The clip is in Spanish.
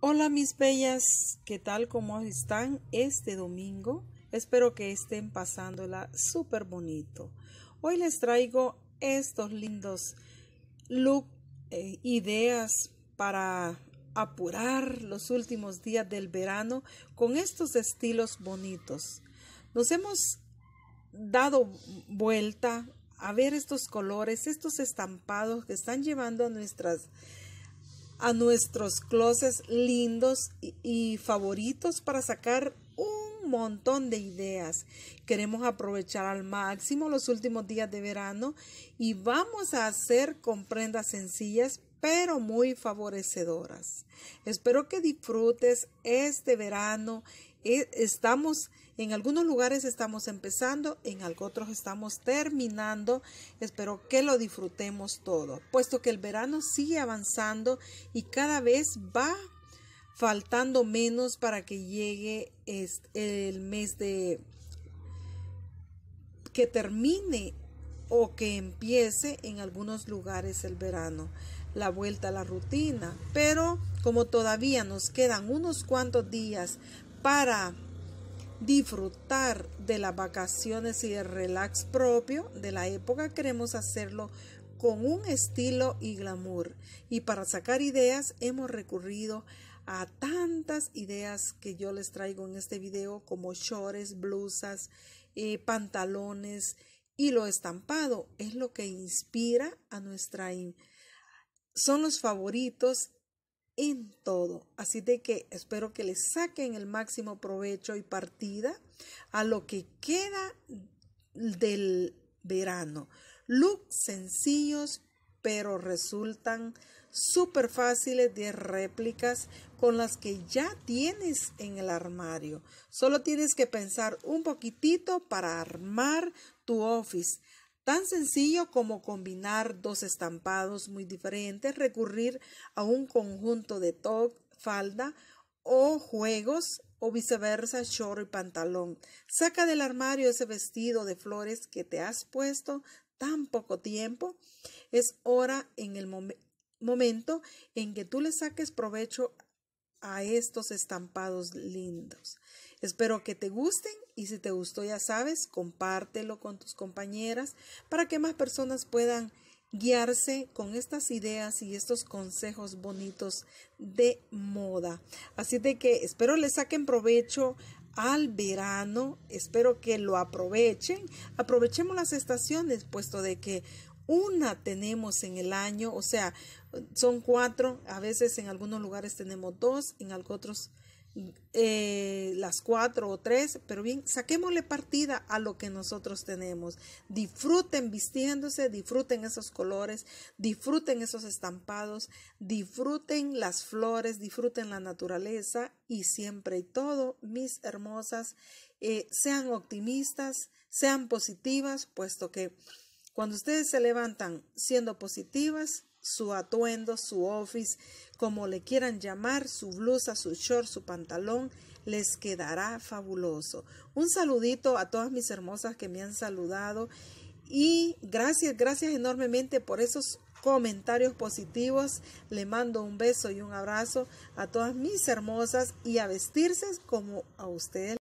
Hola mis bellas, ¿qué tal? como están este domingo? Espero que estén pasándola súper bonito. Hoy les traigo estos lindos look, eh, ideas para apurar los últimos días del verano con estos estilos bonitos. Nos hemos dado vuelta a ver estos colores, estos estampados que están llevando a nuestras a nuestros closes lindos y favoritos para sacar un montón de ideas. Queremos aprovechar al máximo los últimos días de verano y vamos a hacer con prendas sencillas pero muy favorecedoras. Espero que disfrutes este verano eh, estamos en algunos lugares estamos empezando, en otros estamos terminando. Espero que lo disfrutemos todo, puesto que el verano sigue avanzando y cada vez va faltando menos para que llegue el mes de que termine o que empiece en algunos lugares el verano, la vuelta a la rutina. Pero como todavía nos quedan unos cuantos días para disfrutar de las vacaciones y el relax propio de la época, queremos hacerlo con un estilo y glamour. Y para sacar ideas hemos recurrido a tantas ideas que yo les traigo en este video como shorts, blusas, eh, pantalones y lo estampado es lo que inspira a nuestra... In son los favoritos en todo. Así de que espero que le saquen el máximo provecho y partida a lo que queda del verano. Looks sencillos, pero resultan súper fáciles de réplicas con las que ya tienes en el armario. Solo tienes que pensar un poquitito para armar tu office. Tan sencillo como combinar dos estampados muy diferentes, recurrir a un conjunto de top, falda o juegos o viceversa, short y pantalón. Saca del armario ese vestido de flores que te has puesto tan poco tiempo. Es hora en el momento en que tú le saques provecho a estos estampados lindos. Espero que te gusten y si te gustó ya sabes, compártelo con tus compañeras para que más personas puedan guiarse con estas ideas y estos consejos bonitos de moda. Así de que espero les saquen provecho al verano, espero que lo aprovechen. Aprovechemos las estaciones, puesto de que una tenemos en el año, o sea, son cuatro, a veces en algunos lugares tenemos dos, en otros eh, las cuatro o tres, pero bien, saquémosle partida a lo que nosotros tenemos. Disfruten vistiéndose, disfruten esos colores, disfruten esos estampados, disfruten las flores, disfruten la naturaleza y siempre y todo, mis hermosas, eh, sean optimistas, sean positivas, puesto que cuando ustedes se levantan siendo positivas, su atuendo, su office, como le quieran llamar, su blusa, su short, su pantalón, les quedará fabuloso. Un saludito a todas mis hermosas que me han saludado y gracias, gracias enormemente por esos comentarios positivos. Le mando un beso y un abrazo a todas mis hermosas y a vestirse como a ustedes.